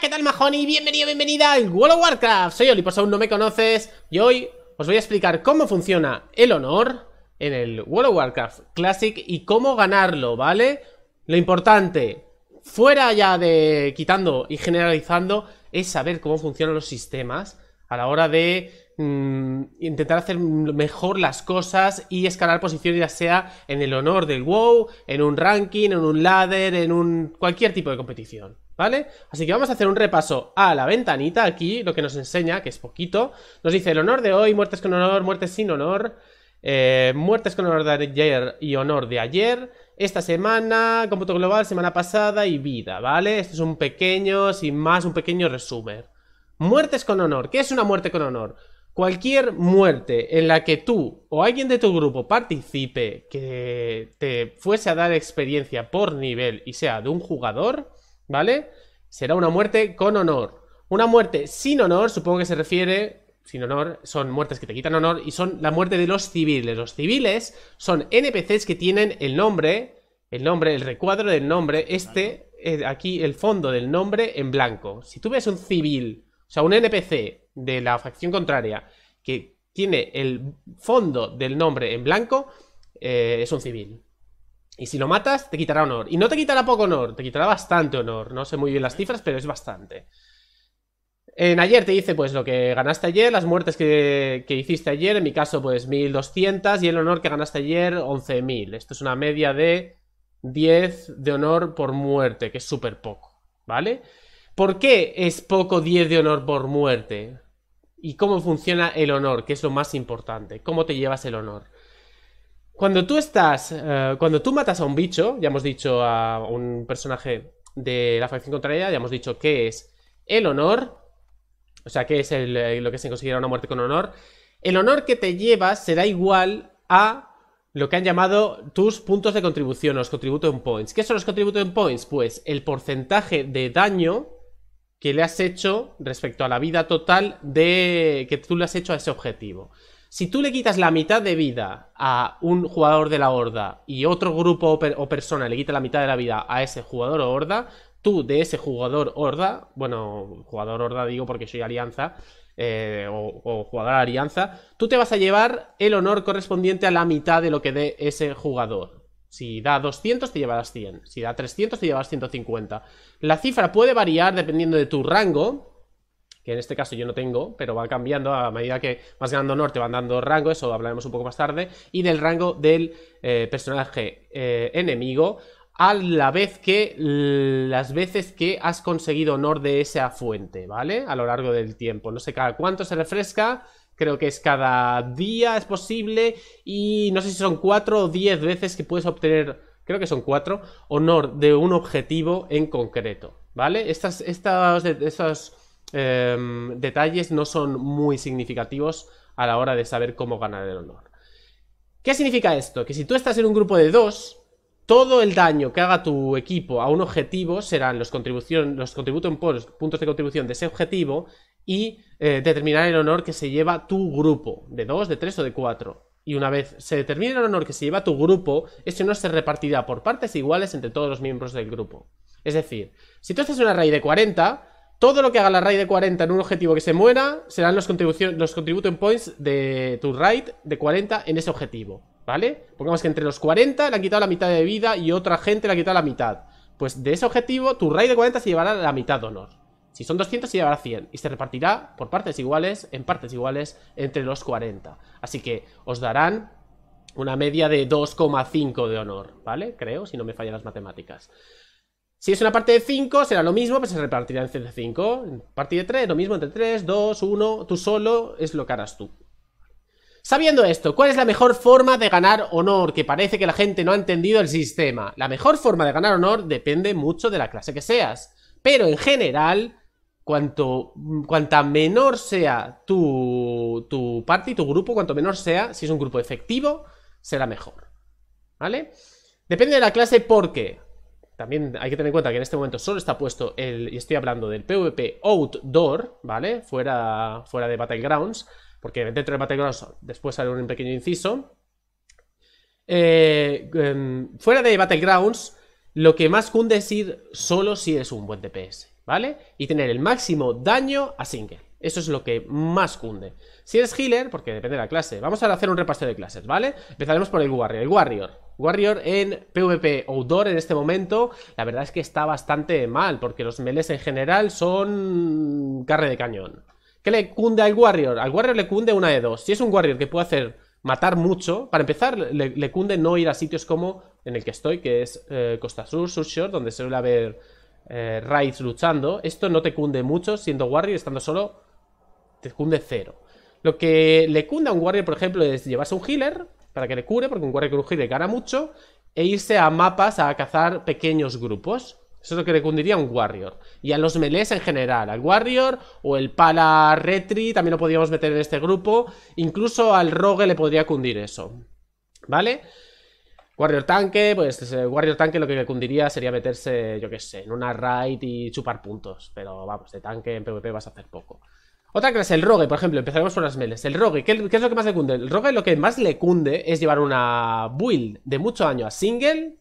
¿qué tal Y Bienvenido, bienvenida al World of Warcraft Soy Oli, por si aún no me conoces Y hoy os voy a explicar cómo funciona el honor en el World of Warcraft Classic Y cómo ganarlo, ¿vale? Lo importante, fuera ya de quitando y generalizando Es saber cómo funcionan los sistemas A la hora de mm, intentar hacer mejor las cosas Y escalar posiciones ya sea en el honor del WoW En un ranking, en un ladder, en un cualquier tipo de competición ¿Vale? Así que vamos a hacer un repaso a la ventanita aquí, lo que nos enseña, que es poquito. Nos dice el honor de hoy, muertes con honor, muertes sin honor, eh, muertes con honor de ayer y honor de ayer, esta semana, cómputo global, semana pasada y vida, ¿vale? Esto es un pequeño, sin más, un pequeño resumen. Muertes con honor. ¿Qué es una muerte con honor? Cualquier muerte en la que tú o alguien de tu grupo participe que te fuese a dar experiencia por nivel y sea de un jugador ¿vale? Será una muerte con honor. Una muerte sin honor, supongo que se refiere, sin honor, son muertes que te quitan honor y son la muerte de los civiles. Los civiles son NPCs que tienen el nombre, el nombre, el recuadro del nombre, este, eh, aquí el fondo del nombre en blanco. Si tú ves un civil, o sea, un NPC de la facción contraria que tiene el fondo del nombre en blanco, eh, es un civil. Y si lo matas, te quitará honor. Y no te quitará poco honor, te quitará bastante honor. No sé muy bien las cifras, pero es bastante. En eh, ayer te dice pues lo que ganaste ayer, las muertes que, que hiciste ayer, en mi caso pues 1200 y el honor que ganaste ayer 11.000. Esto es una media de 10 de honor por muerte, que es súper poco, ¿vale? ¿Por qué es poco 10 de honor por muerte? ¿Y cómo funciona el honor? Que es lo más importante. ¿Cómo te llevas el honor? Cuando tú estás. Eh, cuando tú matas a un bicho, ya hemos dicho a un personaje de la facción contraria, ya hemos dicho que es el honor. O sea, que es eh, lo que se considera una muerte con honor. El honor que te llevas será igual a lo que han llamado tus puntos de contribución, los contribution points. ¿Qué son los contribution points? Pues el porcentaje de daño que le has hecho respecto a la vida total de que tú le has hecho a ese objetivo. Si tú le quitas la mitad de vida a un jugador de la horda y otro grupo o, persona le quita la mitad de la vida a ese jugador o horda, tú de ese jugador horda, bueno, jugador horda digo porque soy alianza, eh, o, o, jugador alianza, tú te vas a llevar el honor correspondiente a la mitad de lo que dé ese jugador. Si da 200 te llevarás 100, si da 300 te llevarás 150. La cifra puede variar dependiendo de tu rango, que en este caso yo no tengo, pero va cambiando a medida que vas ganando honor, te van dando rango, eso hablaremos un poco más tarde, y del rango del eh, personaje eh, enemigo, a la vez que las veces que has conseguido honor de esa fuente, ¿vale? A lo largo del tiempo. No sé cada cuánto se refresca, creo que es cada día, es posible, y no sé si son 4 o 10 veces que puedes obtener, creo que son 4, honor de un objetivo en concreto, ¿vale? Estas, estas, estas Em, detalles no son muy significativos a la hora de saber cómo ganar el honor. ¿Qué significa esto? Que si tú estás en un grupo de dos, todo el daño que haga tu equipo a un objetivo serán los, contribución, los pues, puntos de contribución de ese objetivo y eh, determinar el honor que se lleva tu grupo, de dos, de tres o de cuatro. Y una vez se determine el honor que se lleva tu grupo, ese honor se repartirá por partes iguales entre todos los miembros del grupo. Es decir, si tú estás en una raíz de 40, todo lo que haga la raid de 40 en un objetivo que se muera serán los, los contribution points de tu raid de 40 en ese objetivo, ¿vale? Pongamos que entre los 40 le han quitado la mitad de vida y otra gente le ha quitado la mitad. Pues de ese objetivo, tu raid de 40 se llevará la mitad de honor. Si son 200 se llevará 100 y se repartirá por partes iguales, en partes iguales, entre los 40. Así que os darán una media de 2,5 de honor, ¿vale? Creo, si no me fallan las matemáticas. Si es una parte de 5, será lo mismo, pues se repartirá entre 5. parte de 3, lo mismo entre 3, 2, 1. Tú solo es lo que harás tú. Sabiendo esto, ¿cuál es la mejor forma de ganar honor? Que parece que la gente no ha entendido el sistema. La mejor forma de ganar honor depende mucho de la clase que seas. Pero en general, cuanto cuanta menor sea tu, tu party, tu grupo, cuanto menor sea, si es un grupo efectivo, será mejor. ¿Vale? Depende de la clase porque también hay que tener en cuenta que en este momento solo está puesto el, y estoy hablando del PvP outdoor, ¿vale? Fuera, fuera de Battlegrounds, porque dentro de Battlegrounds después haré un pequeño inciso. Eh, em, fuera de Battlegrounds, lo que más cunde es ir solo si es un buen DPS, ¿vale? Y tener el máximo daño a single. Eso es lo que más cunde. Si eres healer, porque depende de la clase. Vamos a hacer un repaso de clases, ¿vale? Empezaremos por el Warrior. El Warrior Warrior en PvP Outdoor en este momento, la verdad es que está bastante mal, porque los meles en general son carre de cañón. ¿Qué le cunde al Warrior? Al Warrior le cunde una de dos. Si es un Warrior que puede hacer matar mucho, para empezar le, cunde no ir a sitios como en el que estoy, que es eh, Costa Sur, Sur Shore donde suele haber eh, raids luchando. Esto no te cunde mucho, siendo Warrior, estando solo, te cunde cero. Lo que le cunde a un Warrior, por ejemplo, es llevarse un healer para que le cure, porque un warrior crujir le gana mucho, e irse a mapas a cazar pequeños grupos. Eso es lo que le cundiría a un Warrior. Y a los melees en general. Al Warrior o el Pala Retri también lo podríamos meter en este grupo. Incluso al Rogue le podría cundir eso. ¿Vale? Warrior tanque, pues el Warrior tanque lo que le cundiría sería meterse, yo qué sé, en una raid y chupar puntos. Pero vamos, de tanque en PvP vas a hacer poco. Otra clase, el rogue, por ejemplo, empezaremos por las meles. El rogue, ¿qué, es lo que más le cunde? El rogue lo que más le cunde es llevar una build de mucho daño a single,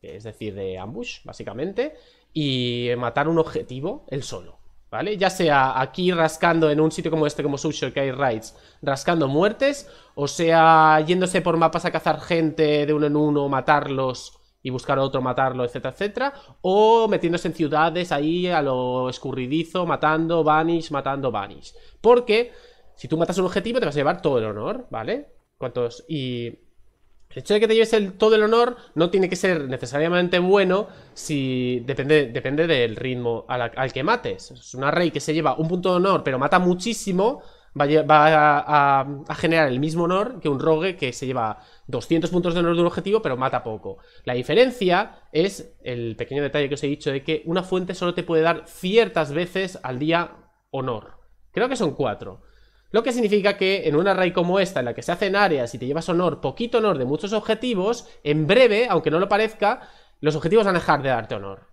es decir, de ambush, básicamente, y matar un objetivo él solo, ¿vale? Ya sea aquí rascando en un sitio como este, como Susho, que hay raids, rascando muertes, o sea, yéndose por mapas a cazar gente de uno en uno, matarlos y buscar otro, matarlo, etcétera, etcétera. O metiéndose en ciudades ahí a lo escurridizo, matando vanish, matando vanish Porque si tú matas un objetivo te vas a llevar todo el honor, ¿vale? ¿Cuántos? Y el hecho de que te lleves el, todo el honor no tiene que ser necesariamente bueno si depende, depende del ritmo al, al que mates. Es una rey que se lleva un punto de honor pero mata muchísimo va, a, generar el mismo honor que un rogue que se lleva 200 puntos de honor de un objetivo, pero mata poco. La diferencia es el pequeño detalle que os he dicho de que una fuente solo te puede dar ciertas veces al día honor. Creo que son cuatro. Lo que significa que en una array como esta, en la que se hacen áreas y te llevas honor, poquito honor de muchos objetivos, en breve, aunque no lo parezca, los objetivos van a dejar de darte honor.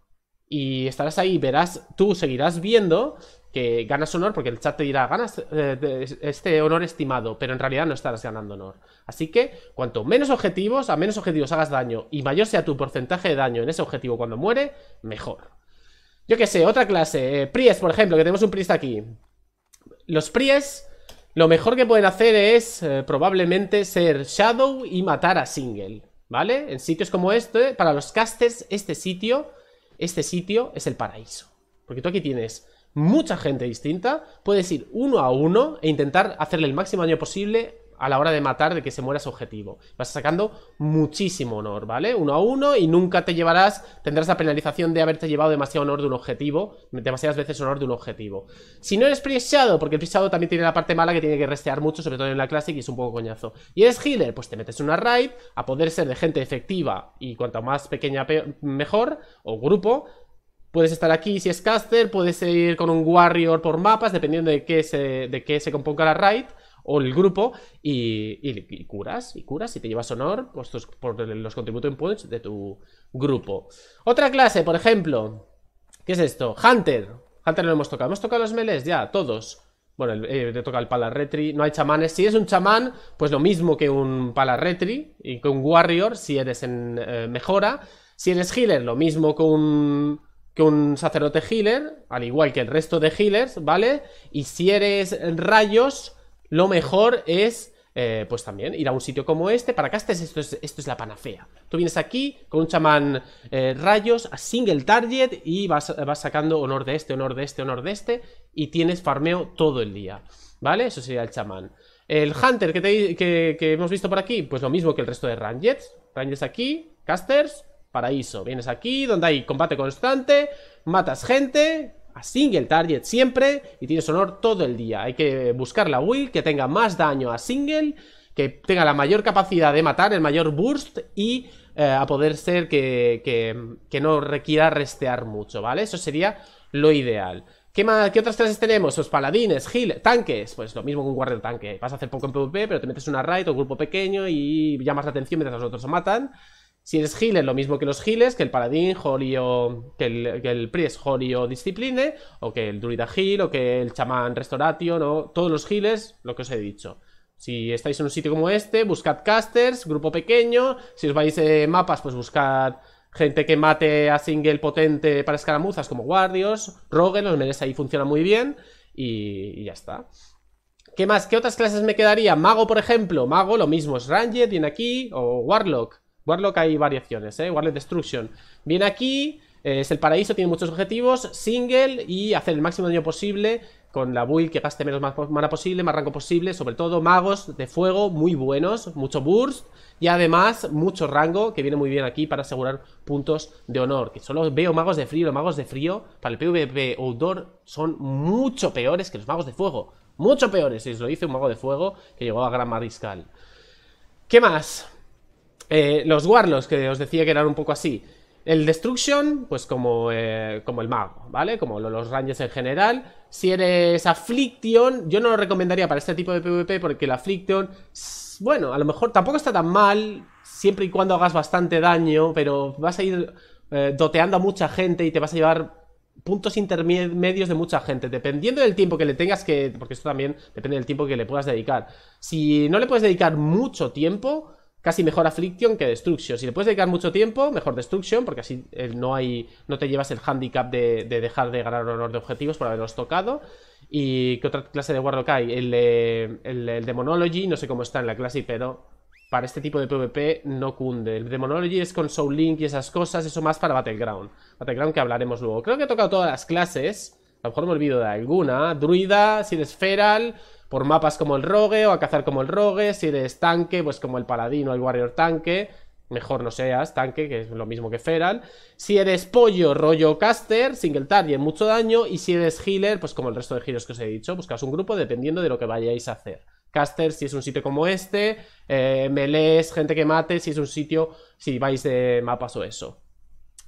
Y estarás ahí, verás, tú seguirás viendo que ganas honor porque el chat te dirá, ganas eh, este honor estimado, pero en realidad no estarás ganando honor. Así que cuanto menos objetivos, a menos objetivos hagas daño y mayor sea tu porcentaje de daño en ese objetivo cuando muere, mejor. Yo qué sé, otra clase, eh, por ejemplo, que tenemos un Priest aquí. Los Pries, lo mejor que pueden hacer es eh, probablemente ser Shadow y matar a Single, ¿vale? En sitios como este, para los casters, este sitio, este sitio es el paraíso. Porque tú aquí tienes mucha gente distinta, puedes ir uno a uno e intentar hacerle el máximo daño posible a la hora de matar de que se muera su objetivo. Vas sacando muchísimo honor, ¿vale? Uno a uno y nunca te llevarás, tendrás la penalización de haberte llevado demasiado honor de un objetivo, demasiadas veces honor de un objetivo. Si no eres preciado, porque el pisado también tiene la parte mala que tiene que restear mucho, sobre todo en la Classic y es un poco coñazo. Y eres healer, pues te metes en una raid, a poder ser de gente efectiva y cuanto más pequeña mejor, o grupo, Puedes estar aquí si es caster, puedes ir con un warrior por mapas, dependiendo de qué se, de se componga la raid o el grupo, y, curas, y curas, y te llevas honor por los contributing points de tu grupo. Otra clase, por ejemplo, ¿qué es esto? Hunter. Hunter no lo hemos tocado. ¿Hemos tocado los melees? Ya, todos. Bueno, te eh, toca el Palarretri. No hay chamanes. Si es un chamán, pues lo mismo que un Palarretri y que un Warrior, si eres en eh, mejora. Si eres healer, lo mismo que un que un sacerdote healer, al igual que el resto de healers, ¿vale? Y si eres rayos, lo mejor es... Eh, pues también ir a un sitio como este para castes, esto es, esto es la panacea. Tú vienes aquí con un chamán eh, rayos, a single target y vas, sacando honor de este, honor de este, honor de este y tienes farmeo todo el día, ¿vale? Eso sería el chamán. El hunter que, que hemos visto por aquí, pues lo mismo que el resto de rangers, rangers aquí, casters Paraíso, vienes aquí donde hay combate constante, matas gente, a single target siempre y tienes honor todo el día. Hay que buscar la will que tenga más daño a single, que tenga la mayor capacidad de matar, el mayor burst y eh, a poder ser que, que, no requiera restear mucho, ¿vale? Eso sería lo ideal. ¿Qué, más, ¿Qué otras clases tenemos? Los pues paladines, heal, tanques. Pues lo mismo que un guardia de tanque. Vas a hacer poco en PvP, pero te metes una raid o un grupo pequeño y llamas la atención mientras los otros se matan. Si eres healer, lo mismo que los Giles, que el Paradín, holy Que el, que el priest, discipline, o que el druida heal, o que el chamán restauratio, no todos los Giles, lo que os he dicho. Si estáis en un sitio como este, buscad casters, grupo pequeño. Si os vais en mapas, pues buscad gente que mate a single potente para escaramuzas, como guardios, rogue, los menes ahí funciona muy bien. Y, y, ya está. ¿Qué más? ¿Qué otras clases me quedaría? Mago, por ejemplo. Mago, lo mismo, es Ranger, viene aquí, o Warlock que hay variaciones, ¿eh? Warlock Destruction. Viene aquí, eh, es el paraíso, tiene muchos objetivos, single y hacer el máximo daño posible con la build que gaste menos mana posible, más rango posible, sobre todo magos de fuego muy buenos, mucho burst y además mucho rango que viene muy bien aquí para asegurar puntos de honor, que solo veo magos de frío, los magos de frío para el PvP outdoor son mucho peores que los magos de fuego, mucho peores, Si os lo dice un mago de fuego que llegó a Gran Mariscal. ¿Qué más? Eh, los Warlocks, que os decía que eran un poco así. El Destruction, pues como, eh, como el mago, ¿vale? Como los Rangers en general. Si eres Affliction, yo no lo recomendaría para este tipo de PvP porque el Affliction, bueno, a lo mejor tampoco está tan mal, siempre y cuando hagas bastante daño, pero vas a ir eh, doteando a mucha gente y te vas a llevar puntos intermedios de mucha gente, dependiendo del tiempo que le tengas que... Porque esto también depende del tiempo que le puedas dedicar. Si no le puedes dedicar mucho tiempo Casi mejor Affliction que Destruction. Si le puedes dedicar mucho tiempo, mejor Destruction, porque así eh, no hay no te llevas el handicap de, dejar de ganar honor de objetivos por haberlos tocado. ¿Y qué otra clase de que hay? Eh, el, el Demonology, no sé cómo está en la clase, pero para este tipo de PvP no cunde. El Demonology es con Soul Link y esas cosas, eso más para Battleground. Battleground que hablaremos luego. Creo que he tocado todas las clases, a lo mejor me olvido de alguna. Druida, Sin Esferal por mapas como el rogue o a cazar como el rogue. Si eres tanque, pues como el paladino, el warrior tanque. Mejor no seas tanque, que es lo mismo que Feral. Si eres pollo, rollo caster, single target, mucho daño. Y si eres healer, pues como el resto de giros que os he dicho, buscas un grupo dependiendo de lo que vayáis a hacer. Caster si es un sitio como este, eh, melees, gente que mate si es un sitio, si vais de mapas o eso.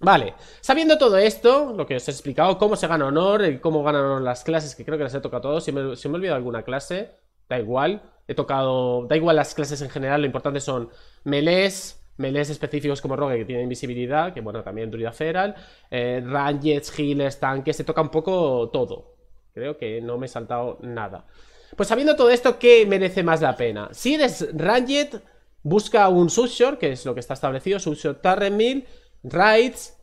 Vale, sabiendo todo esto, lo que os he explicado, cómo se gana honor, cómo ganan las clases, que creo que las he tocado todos, si me, he olvidado alguna clase, da igual, he tocado, da igual las clases en general, lo importante son melees, melees específicos como Rogue que tiene invisibilidad, que bueno, también Druida Feral, eh, Healers, Tanques, se toca un poco todo, creo que no me he saltado nada. Pues sabiendo todo esto, ¿qué merece más la pena? Si eres Ranged, busca un Subshore, que es lo que está establecido, Subshore Tarren 1000, Rides,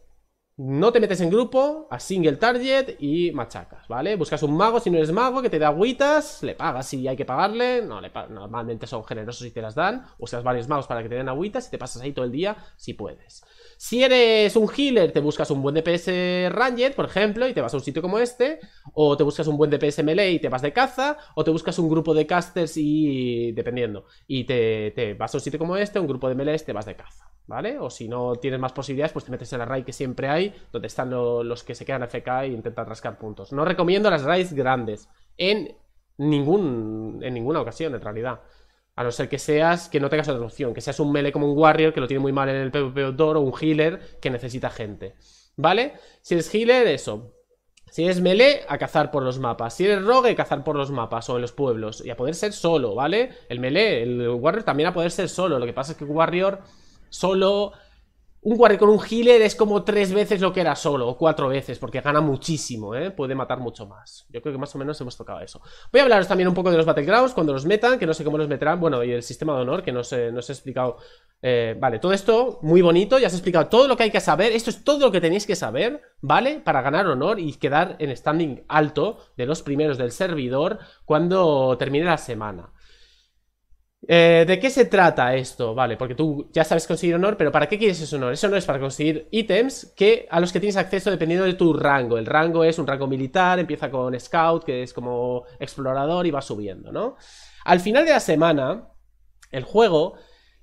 no te metes en grupo, a single target y machacas, ¿vale? Buscas un mago, si no eres mago, que te da agüitas, le pagas si hay que pagarle, normalmente son generosos y te las dan, usas varios magos para que te den agüitas y te pasas ahí todo el día si puedes. Si eres un healer, te buscas un buen DPS Ranger, por ejemplo, y te vas a un sitio como este. O te buscas un buen DPS melee y te vas de caza. O te buscas un grupo de casters y... dependiendo. Y te, vas a un sitio como este, un grupo de melee, te vas de caza. ¿Vale? O si no tienes más posibilidades, pues te metes en la raid que siempre hay, donde están los que se quedan FK y intentan rascar puntos. No recomiendo las raids grandes en, ningún, en ninguna ocasión, en realidad. A no ser que seas, que no tengas otra opción, que seas un melee como un warrior, que lo tiene muy mal en el PvP outdoor, o un healer que necesita gente. ¿Vale? Si eres healer, eso. Si eres melee, a cazar por los mapas. Si eres rogue, a cazar por los mapas o en los pueblos. Y a poder ser solo, ¿vale? El melee, el warrior también a poder ser solo. Lo que pasa es que warrior solo un guardia con un healer es como tres veces lo que era solo, o cuatro veces, porque gana muchísimo, ¿eh? Puede matar mucho más. Yo creo que más o menos hemos tocado eso. Voy a hablaros también un poco de los Battlegrounds, cuando los metan, que no sé cómo los meterán. Bueno, y el sistema de honor, que no no os he explicado. Eh, vale, todo esto muy bonito, ya os he explicado todo lo que hay que saber. Esto es todo lo que tenéis que saber, ¿vale? Para ganar honor y quedar en standing alto de los primeros del servidor cuando termine la semana. Eh, ¿De qué se trata esto? Vale, porque tú ya sabes conseguir honor, pero ¿para qué quieres ese honor? Eso honor es para conseguir ítems que, a los que tienes acceso dependiendo de tu rango. El rango es un rango militar, empieza con scout, que es como explorador y va subiendo, ¿no? Al final de la semana, el juego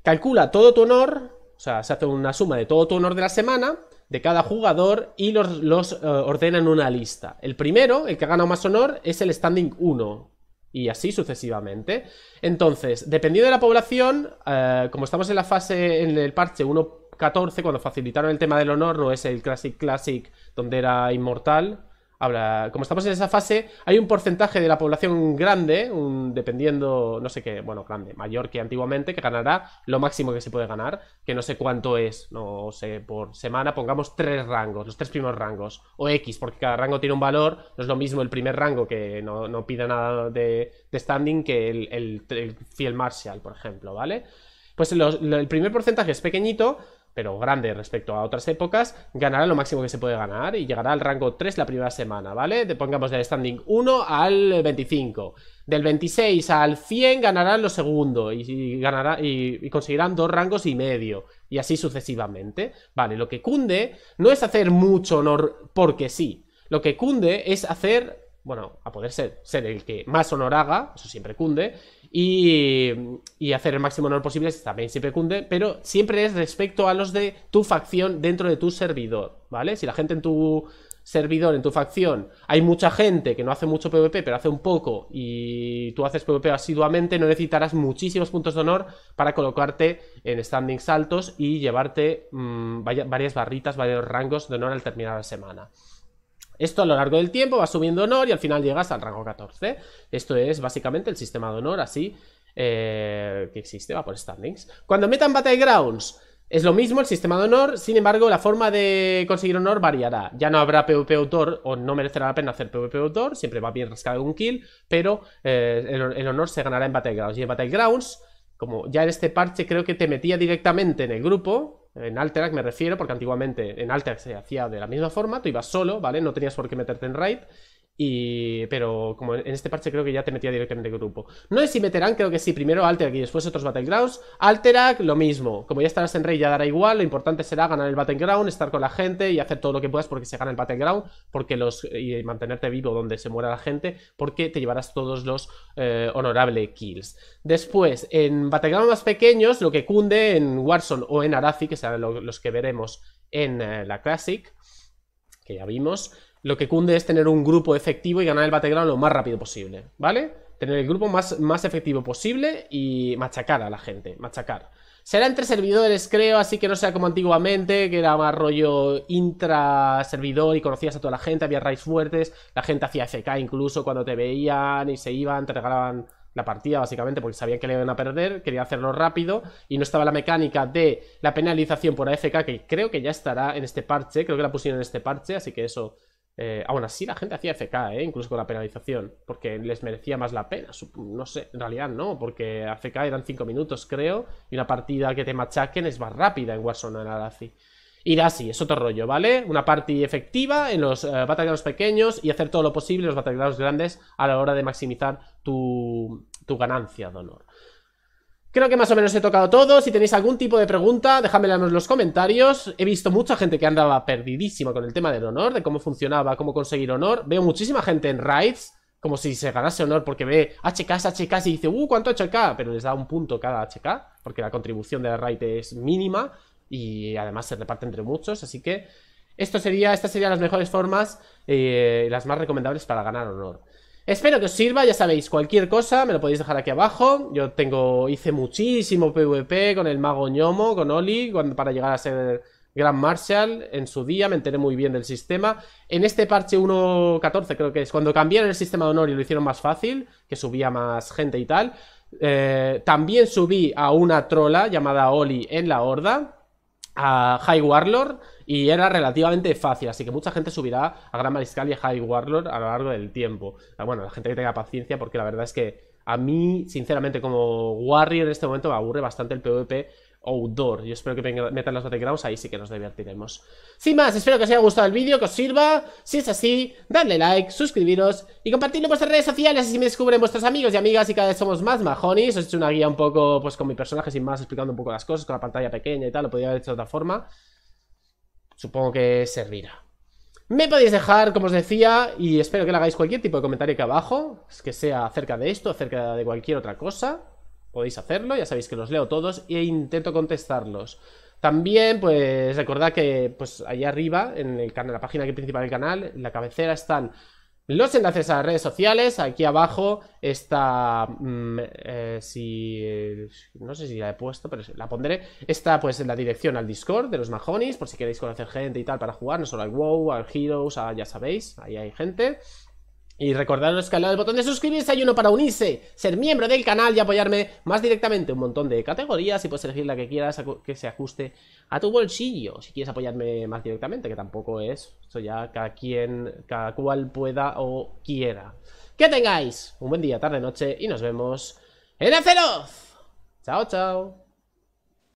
calcula todo tu honor, o sea, se hace una suma de todo tu honor de la semana, de cada jugador, y los, los eh, ordena en una lista. El primero, el que ha ganado más honor, es el standing 1, y así sucesivamente. Entonces, dependiendo de la población, eh, como estamos en la fase, en el parche 1.14, cuando facilitaron el tema del honor, no es el Classic Classic donde era inmortal, Ahora, como estamos en esa fase, hay un porcentaje de la población grande, dependiendo, no sé qué, bueno, grande, mayor que antiguamente, que ganará lo máximo que se puede ganar, que no sé cuánto es, no sé, por semana, pongamos tres rangos, los tres primeros rangos, o X, porque cada rango tiene un valor, no es lo mismo el primer rango que no, no pida nada de, standing que el, el, Fiel Martial, por ejemplo, ¿vale? Pues el primer porcentaje es pequeñito pero grande respecto a otras épocas, ganará lo máximo que se puede ganar y llegará al rango 3 la primera semana, ¿vale? De, pongamos del standing 1 al 25. Del 26 al 100 ganarán lo segundo y, ganará, y, conseguirán dos rangos y medio y así sucesivamente. Vale, lo que cunde no es hacer mucho honor porque sí. Lo que cunde es hacer bueno, a poder ser, ser el que más honor haga, eso siempre cunde, y, y, hacer el máximo honor posible también siempre cunde, pero siempre es respecto a los de tu facción dentro de tu servidor, ¿vale? Si la gente en tu servidor, en tu facción, hay mucha gente que no hace mucho PvP, pero hace un poco, y tú haces PvP asiduamente, no necesitarás muchísimos puntos de honor para colocarte en standings altos y llevarte mm, varias barritas, varios rangos de honor al terminar la semana. Esto a lo largo del tiempo va subiendo honor y al final llegas al rango 14. Esto es básicamente el sistema de honor así eh, que existe, va por standings. Cuando metan Battlegrounds es lo mismo el sistema de honor, sin embargo la forma de conseguir honor variará. Ya no habrá PvP autor o no merecerá la pena hacer PvP autor, siempre va bien rascar algún kill, pero eh, el, honor se ganará en Battlegrounds. Y en Battlegrounds, como ya en este parche creo que te metía directamente en el grupo, en Alterac me refiero, porque antiguamente en Alterac se hacía de la misma forma, tú ibas solo, ¿vale? No tenías por qué meterte en raid pero como en este parche creo que ya te metía directamente el grupo No sé si meterán, creo que sí, primero Alterac y después otros Battlegrounds Alterac, lo mismo Como ya estarás en Rey ya dará igual Lo importante será ganar el Battleground, estar con la gente Y hacer todo lo que puedas porque se gana el Battleground porque los, Y mantenerte vivo donde se muera la gente Porque te llevarás todos los honorables eh, honorable kills Después, en Battlegrounds más pequeños Lo que cunde en Warzone o en Arazi Que serán los que veremos en eh, la Classic Que ya vimos lo que cunde es tener un grupo efectivo y ganar el battleground lo más rápido posible, ¿vale? Tener el grupo más, más efectivo posible y machacar a la gente, machacar. Será entre servidores, creo, así que no sea como antiguamente, que era más rollo intra-servidor y conocías a toda la gente, había raids fuertes, la gente hacía FK incluso cuando te veían y se iban, te regalaban la partida básicamente porque sabían que le iban a perder, quería hacerlo rápido y no estaba la mecánica de la penalización por AFK, que creo que ya estará en este parche, creo que la pusieron en este parche, así que eso eh, aún así la gente hacía FK, eh, incluso con la penalización, porque les merecía más la pena. No sé, en realidad no, porque FK eran 5 minutos, creo, y una partida que te machaquen es más rápida en Warzone en Arazi. Ir así, es otro rollo, ¿vale? Una partida efectiva en los eh, batallados pequeños y hacer todo lo posible en los batallones grandes a la hora de maximizar tu, tu ganancia de honor. Creo que más o menos he tocado todo. Si tenéis algún tipo de pregunta, dejadmela en los comentarios. He visto mucha gente que andaba perdidísima con el tema del honor, de cómo funcionaba, cómo conseguir honor. Veo muchísima gente en raids, como si se ganase honor porque ve HKs, HKs y dice, uh, ¿cuánto HK? Pero les da un punto cada HK, porque la contribución de la raid es mínima y además se reparte entre muchos, así que... Esto sería, estas serían las mejores formas, eh, las más recomendables para ganar honor. Espero que os sirva, ya sabéis, cualquier cosa me lo podéis dejar aquí abajo. Yo tengo, hice muchísimo PvP con el mago ñomo, con Oli, cuando, para llegar a ser Grand Marshal en su día, me enteré muy bien del sistema. En este parche 1.14 creo que es, cuando cambiaron el sistema de honor y lo hicieron más fácil, que subía más gente y tal. Eh, también subí a una trola llamada Oli en la horda, a High Warlord y era relativamente fácil, así que mucha gente subirá a Gran Mariscal y a High Warlord a lo largo del tiempo. Ah, bueno, la gente que tenga paciencia, porque la verdad es que a mí, sinceramente, como Warrior en este momento me aburre bastante el PvP outdoor. Yo espero que metan los battlegrounds, ahí sí que nos divertiremos. Sin más, espero que os haya gustado el vídeo, que os sirva. Si es así, dadle like, suscribiros y compartidlo en vuestras redes sociales. Y Así me descubren vuestros amigos y amigas y cada vez somos más majonis. Os he hecho una guía un poco, pues con mi personaje, sin más, explicando un poco las cosas, con la pantalla pequeña y tal. Lo podría haber hecho de otra forma. Supongo que servirá. Me podéis dejar, como os decía, y espero que le hagáis cualquier tipo de comentario aquí abajo, que sea acerca de esto, acerca de cualquier otra cosa podéis hacerlo, ya sabéis que los leo todos e intento contestarlos. También, pues recordad que pues allá arriba, en el canal, la página principal del canal, en la cabecera están los enlaces a las redes sociales. Aquí abajo está. Mm, eh, si. No sé si la he puesto, pero la pondré. Está pues en la dirección al Discord de los Majonis, por si queréis conocer gente y tal para jugar, no solo al WoW, al Heroes, a, ya sabéis, ahí hay gente. Y recordaros que al lado del botón de suscribirse hay uno para unirse, ser miembro del canal y apoyarme más directamente. Un montón de categorías y puedes elegir la que quieras que se ajuste a tu bolsillo. Si quieres apoyarme más directamente, que tampoco es. Eso ya cada quien, cada cual pueda o quiera. Que tengáis un buen día, tarde, noche y nos vemos en el Chao, chao.